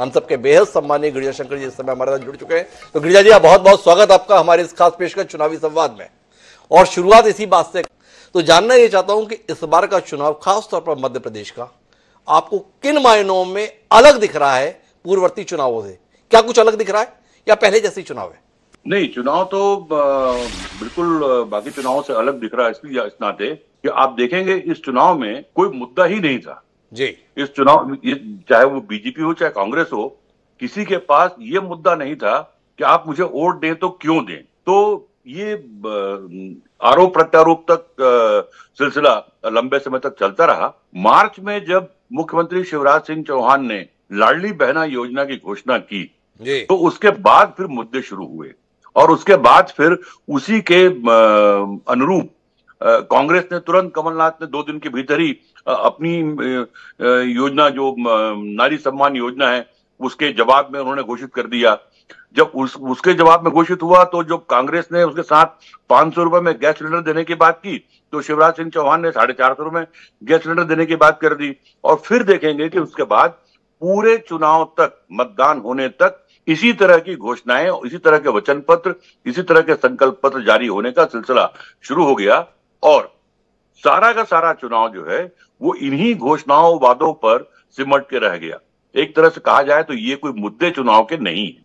हम सबके बेहद सम्मानी गिरिजा शंकर जी इस समय हमारे साथ जुड़ चुके हैं तो गिरिजा जी बहुत बहुत स्वागत आपका हमारे इस खास पेशकश चुनावी संवाद में और शुरुआत इसी बात से तो जानना यह चाहता हूं कि इस बार का चुनाव खासतौर पर मध्य प्रदेश का आपको किन मायनों में अलग दिख रहा है पूर्ववर्ती चुनावों से क्या कुछ अलग दिख रहा है या पहले जैसे चुनाव है नहीं चुनाव तो बिल्कुल बाकी चुनावों से अलग दिख रहा है इसलिए इस नाते कि आप देखेंगे इस चुनाव में कोई मुद्दा ही नहीं था जी इस चुनाव चाहे वो बीजेपी हो चाहे कांग्रेस हो किसी के पास ये मुद्दा नहीं था कि आप मुझे वोट दें तो क्यों दें तो ये आरोप प्रत्यारोप तक सिलसिला लंबे समय तक चलता रहा मार्च में जब मुख्यमंत्री शिवराज सिंह चौहान ने लाडली बहना योजना की घोषणा की तो उसके बाद फिर मुद्दे शुरू हुए और उसके बाद फिर उसी के अनुरूप कांग्रेस ने तुरंत कमलनाथ ने दो दिन के भीतर ही अपनी योजना जो नारी सम्मान योजना है उसके जवाब में उन्होंने घोषित कर दिया जब उस, उसके जवाब में घोषित हुआ तो जब कांग्रेस ने उसके साथ पांच सौ रुपए में गैस सिलेंडर देने की बात की तो शिवराज सिंह चौहान ने साढ़े चार सौ रुपए गैस सिलेंडर देने की बात कर दी और फिर देखेंगे कि उसके बाद पूरे चुनाव तक मतदान होने तक इसी तरह की घोषणाएं इसी तरह के वचन पत्र इसी तरह के संकल्प पत्र जारी होने का सिलसिला शुरू हो गया और सारा का सारा चुनाव जो है वो इन्हीं घोषणाओं वादों पर सिमट के रह गया एक तरह से कहा जाए तो ये कोई मुद्दे चुनाव के नहीं है